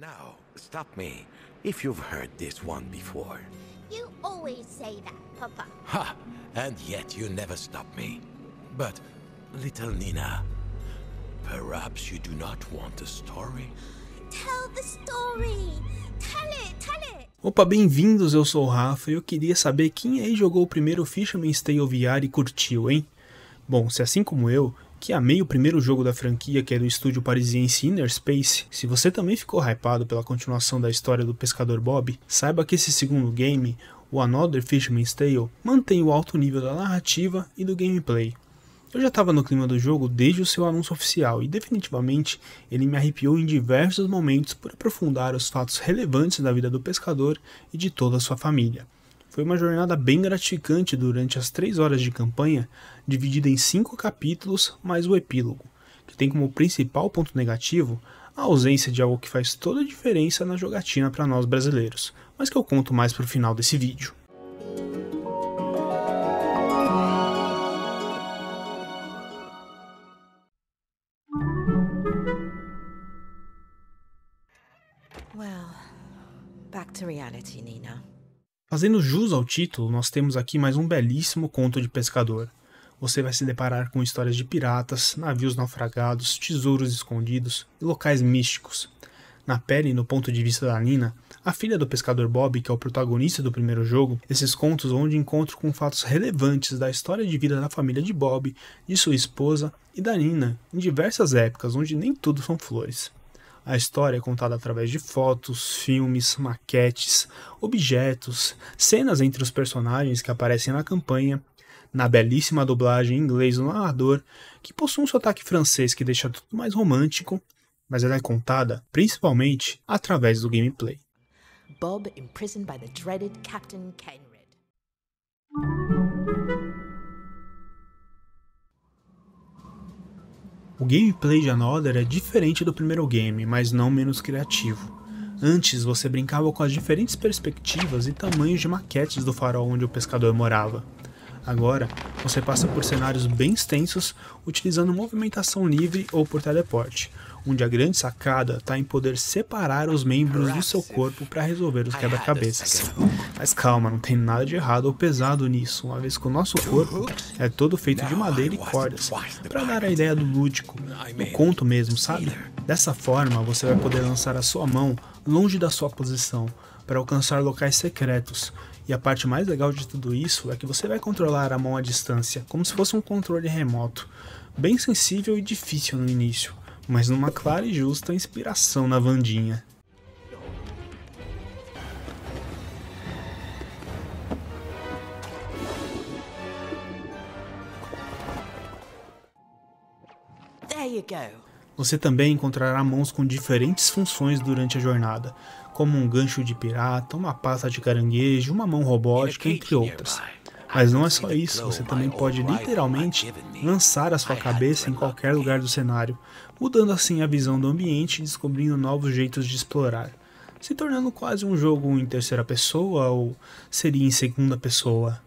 Now, stop me if you've heard this one before. You always say that, Papa. Ha! And yet you never stop me. But, little Nina, perhaps you do not want a story? Tell the story! Tell it! Tell it! Opa, bem-vindos, eu sou o Rafa e eu queria saber quem aí jogou o primeiro Fisherman's Tale VR e curtiu, hein? Bom, se assim como eu, que amei o primeiro jogo da franquia, que é do estúdio parisiense Inner Space, se você também ficou hypado pela continuação da história do pescador Bob, saiba que esse segundo game, o Another Fisherman's Tale, mantém o alto nível da narrativa e do gameplay. Eu já estava no clima do jogo desde o seu anúncio oficial e definitivamente ele me arrepiou em diversos momentos por aprofundar os fatos relevantes da vida do pescador e de toda a sua família. Foi uma jornada bem gratificante durante as três horas de campanha, dividida em cinco capítulos mais o epílogo, que tem como principal ponto negativo a ausência de algo que faz toda a diferença na jogatina para nós brasileiros, mas que eu conto mais para o final desse vídeo. Well, back to reality, Nina. Fazendo jus ao título, nós temos aqui mais um belíssimo conto de pescador. Você vai se deparar com histórias de piratas, navios naufragados, tesouros escondidos e locais místicos. Na pele e no ponto de vista da Nina, a filha do pescador Bob, que é o protagonista do primeiro jogo, esses contos vão de encontro com fatos relevantes da história de vida da família de Bob, de sua esposa e da Nina, em diversas épocas onde nem tudo são flores. A história é contada através de fotos, filmes, maquetes, objetos, cenas entre os personagens que aparecem na campanha, na belíssima dublagem em inglês do narrador, que possui um sotaque francês que deixa tudo mais romântico, mas ela é contada principalmente através do gameplay. Bob imprisoned by the dreaded Captain Kenry. O gameplay de Another é diferente do primeiro game, mas não menos criativo. Antes você brincava com as diferentes perspectivas e tamanhos de maquetes do farol onde o pescador morava. Agora, você passa por cenários bem extensos utilizando movimentação livre ou por teleporte, onde a grande sacada está em poder separar os membros do seu corpo para resolver os quebra-cabeças. Mas calma, não tem nada de errado ou pesado nisso, uma vez que o nosso corpo é todo feito de madeira e cordas, para dar a ideia do lúdico, do conto mesmo, sabe? Dessa forma, você vai poder lançar a sua mão longe da sua posição para alcançar locais secretos. E a parte mais legal de tudo isso é que você vai controlar a mão à distância, como se fosse um controle remoto, bem sensível e difícil no início mas numa clara e justa inspiração na Vandinha. Você também encontrará mãos com diferentes funções durante a jornada, como um gancho de pirata, uma pasta de caranguejo, uma mão robótica, entre outras. Mas não é só isso, você também pode literalmente lançar a sua cabeça em qualquer lugar do cenário, mudando assim a visão do ambiente e descobrindo novos jeitos de explorar, se tornando quase um jogo em terceira pessoa ou seria em segunda pessoa.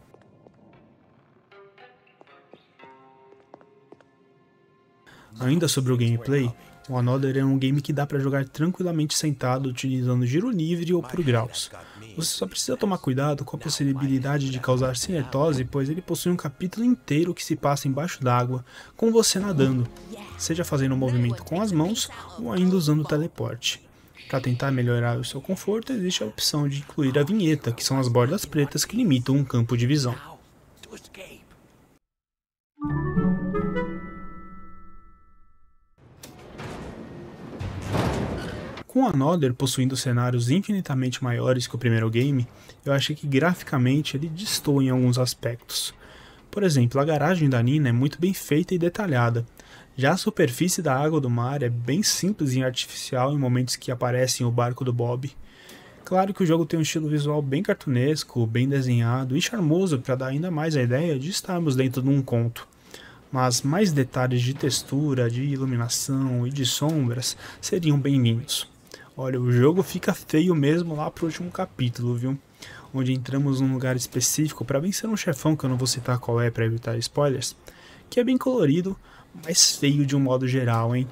Ainda sobre o gameplay, o Another é um game que dá para jogar tranquilamente sentado utilizando giro livre ou por graus. Você só precisa tomar cuidado com a possibilidade de causar cinetose, pois ele possui um capítulo inteiro que se passa embaixo d'água, com você nadando, seja fazendo um movimento com as mãos ou ainda usando o teleporte. Para tentar melhorar o seu conforto, existe a opção de incluir a vinheta, que são as bordas pretas que limitam um campo de visão. Com Another possuindo cenários infinitamente maiores que o primeiro game, eu achei que graficamente ele distou em alguns aspectos. Por exemplo, a garagem da Nina é muito bem feita e detalhada. Já a superfície da água do mar é bem simples e artificial em momentos que aparecem o barco do Bob. Claro que o jogo tem um estilo visual bem cartunesco, bem desenhado e charmoso para dar ainda mais a ideia de estarmos dentro de um conto. Mas mais detalhes de textura, de iluminação e de sombras seriam bem-vindos. Olha, o jogo fica feio mesmo lá pro último capítulo, viu? Onde entramos num lugar específico para vencer um chefão, que eu não vou citar qual é para evitar spoilers, que é bem colorido, mas feio de um modo geral, hein?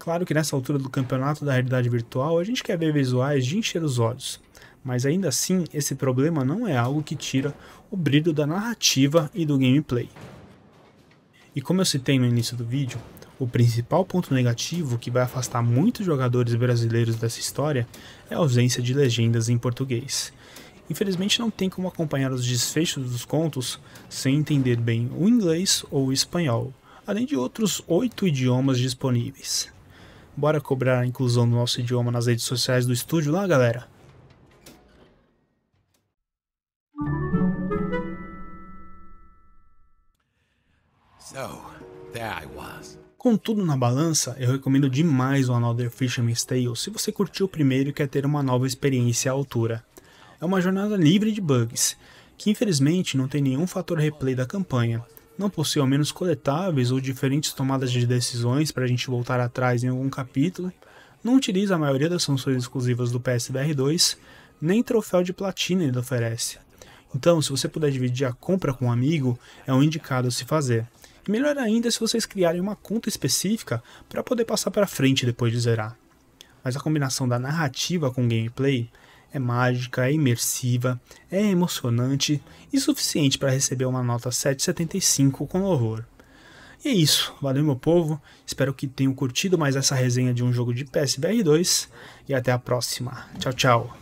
Claro que nessa altura do campeonato da realidade virtual a gente quer ver visuais de encher os olhos, mas ainda assim esse problema não é algo que tira o brilho da narrativa e do gameplay. E como eu citei no início do vídeo, o principal ponto negativo que vai afastar muitos jogadores brasileiros dessa história é a ausência de legendas em português. Infelizmente não tem como acompanhar os desfechos dos contos sem entender bem o inglês ou o espanhol, além de outros oito idiomas disponíveis. Bora cobrar a inclusão do nosso idioma nas redes sociais do estúdio lá, galera? So, There I was. Contudo, na balança, eu recomendo demais o Another Fisherman's Tale se você curtiu o primeiro e quer ter uma nova experiência à altura. É uma jornada livre de bugs, que infelizmente não tem nenhum fator replay da campanha, não possui ao menos coletáveis ou diferentes tomadas de decisões para a gente voltar atrás em algum capítulo, não utiliza a maioria das funções exclusivas do PSVR 2, nem troféu de platina ele oferece. Então, se você puder dividir a compra com um amigo, é um indicado a se fazer. Melhor ainda se vocês criarem uma conta específica para poder passar para frente depois de zerar. Mas a combinação da narrativa com gameplay é mágica, é imersiva, é emocionante e suficiente para receber uma nota 7,75 com louvor. E é isso, valeu meu povo, espero que tenham curtido mais essa resenha de um jogo de PSBR 2 e até a próxima. Tchau, tchau!